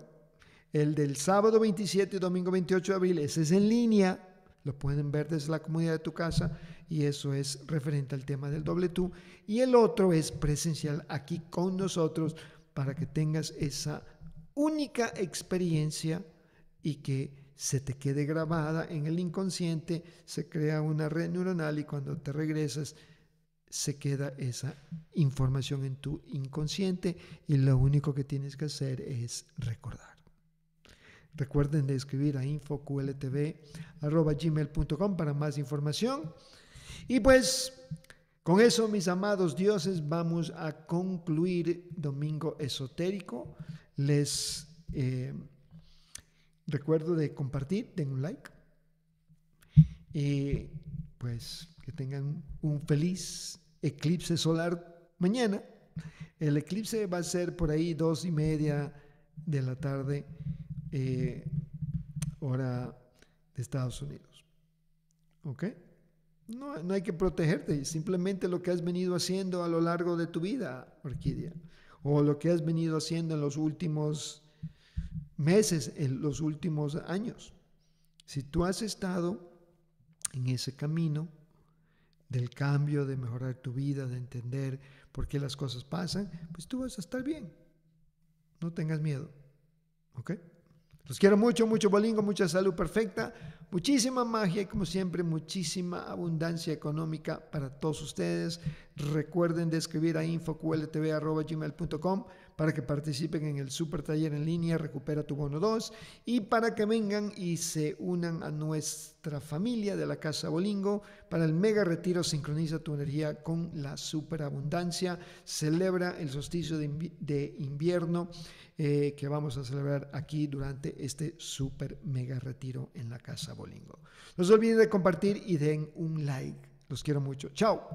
El del sábado 27 y domingo 28 de abril, ese es en línea, lo pueden ver desde la comunidad de tu casa y eso es referente al tema del doble tú. Y el otro es presencial aquí con nosotros para que tengas esa única experiencia y que se te quede grabada en el inconsciente, se crea una red neuronal y cuando te regresas se queda esa información en tu inconsciente y lo único que tienes que hacer es recordar. Recuerden de escribir a infoqltv.com para más información. Y pues con eso, mis amados dioses, vamos a concluir Domingo Esotérico. Les eh, recuerdo de compartir, den un like. Y pues que tengan un feliz eclipse solar mañana. El eclipse va a ser por ahí dos y media de la tarde eh, hora ahora de Estados Unidos. ¿Ok? No, no, hay que protegerte, simplemente lo que has venido haciendo a lo largo de tu vida, Orquídea, o lo que has venido haciendo en los últimos meses, en los últimos años. Si tú has estado en ese camino del cambio, de mejorar tu vida, de entender por qué las cosas pasan, pues tú vas a estar bien. No tengas miedo. ¿Ok? Los quiero mucho, mucho bolingo, mucha salud perfecta, muchísima magia y como siempre muchísima abundancia económica para todos ustedes. Recuerden de escribir a infoqltv.com para que participen en el Super Taller en línea Recupera tu Bono 2 y para que vengan y se unan a nuestra familia de la Casa Bolingo para el mega retiro Sincroniza tu energía con la Abundancia, Celebra el solsticio de, invierno eh, que vamos a celebrar aquí durante este super mega retiro en la Casa Bolingo. No se olviden de compartir y den un like. Los quiero mucho. Chao.